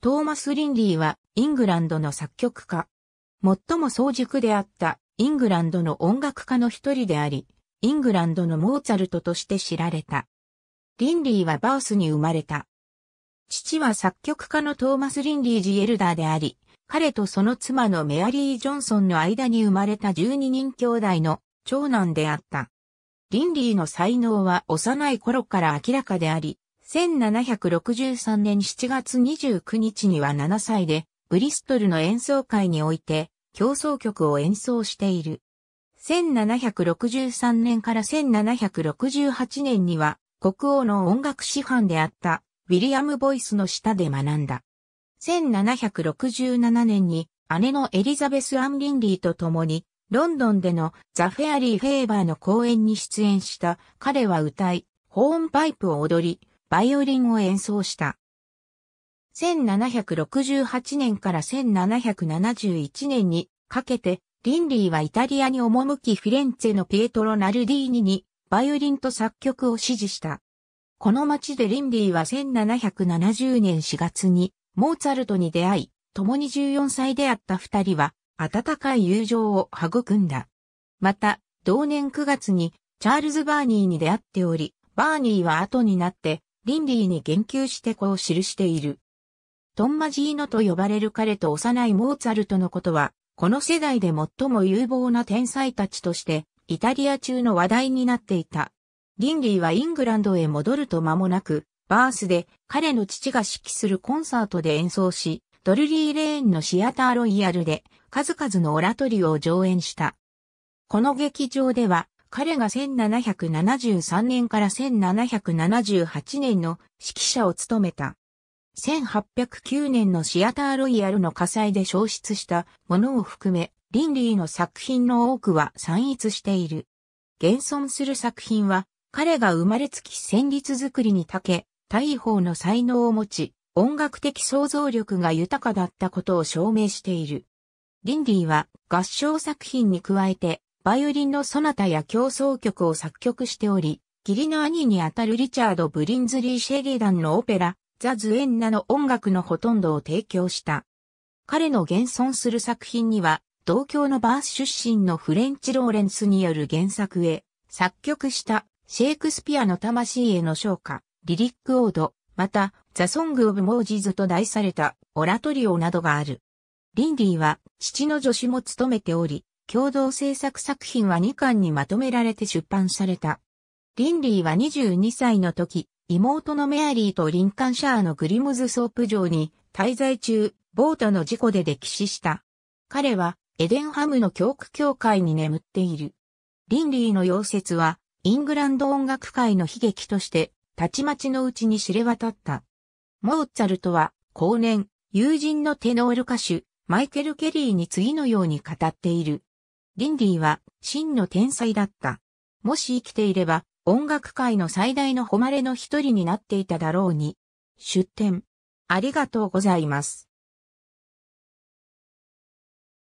トーマス・リンリーはイングランドの作曲家。最も早熟であったイングランドの音楽家の一人であり、イングランドのモーツァルトとして知られた。リンリーはバースに生まれた。父は作曲家のトーマス・リンリー・ジ・エルダーであり、彼とその妻のメアリー・ジョンソンの間に生まれた12人兄弟の長男であった。リンリーの才能は幼い頃から明らかであり、1763年7月29日には7歳で、ブリストルの演奏会において、競争曲を演奏している。1763年から1768年には、国王の音楽師範であった、ウィリアム・ボイスの下で学んだ。1767年に、姉のエリザベス・アン・リンリーと共に、ロンドンでのザ・フェアリー・フェーバーの公演に出演した彼は歌い、ホーンパイプを踊り、バイオリンを演奏した。1768年から1771年にかけて、リンリーはイタリアに赴きフィレンツェのピエトロ・ナルディーニにバイオリンと作曲を指示した。この町でリンリーは1770年4月にモーツァルトに出会い、共に14歳であった二人は温かい友情を育んだ。また、同年9月にチャールズ・バーニーに出会っており、バーニーは後になってリンリーに言及してこう記している。トンマジーノと呼ばれる彼と幼いモーツァルトのことは、この世代で最も有望な天才たちとして、イタリア中の話題になっていた。リンリーはイングランドへ戻ると間もなく、バースで彼の父が指揮するコンサートで演奏し、ドルリーレーンのシアターロイヤルで数々のオラトリオを上演した。この劇場では彼が1773年から1778年の指揮者を務めた。1809年のシアターロイヤルの火災で消失したものを含め、リンリーの作品の多くは散逸している。現存する作品は、彼が生まれつき旋律作りに長け、大砲の才能を持ち、音楽的想像力が豊かだったことを証明している。リンリーは合唱作品に加えてバイオリンのソナタや競争曲を作曲しており、義理の兄にあたるリチャード・ブリンズリー・シェリダンのオペラ、ザ・ズエンナの音楽のほとんどを提供した。彼の現存する作品には、同郷のバース出身のフレンチ・ローレンスによる原作へ、作曲したシェイクスピアの魂への昇華、リリック・オード、また、ザ・ソング・オブ・モージズと題されたオラトリオなどがある。リンディは父の助手も務めており、共同制作作品は2巻にまとめられて出版された。リンリーは22歳の時、妹のメアリーとリンカンシャーのグリムズソープ城に滞在中、ボートの事故で溺死した。彼はエデンハムの教区教会に眠っている。リンリーの溶接は、イングランド音楽界の悲劇として、たちまちのうちに知れ渡った。モーツァルトは、後年、友人のテノール歌手、マイケル・ケリーに次のように語っている。リンディは真の天才だった。もし生きていれば、音楽界の最大の誉れの一人になっていただろうに。出展。ありがとうございます。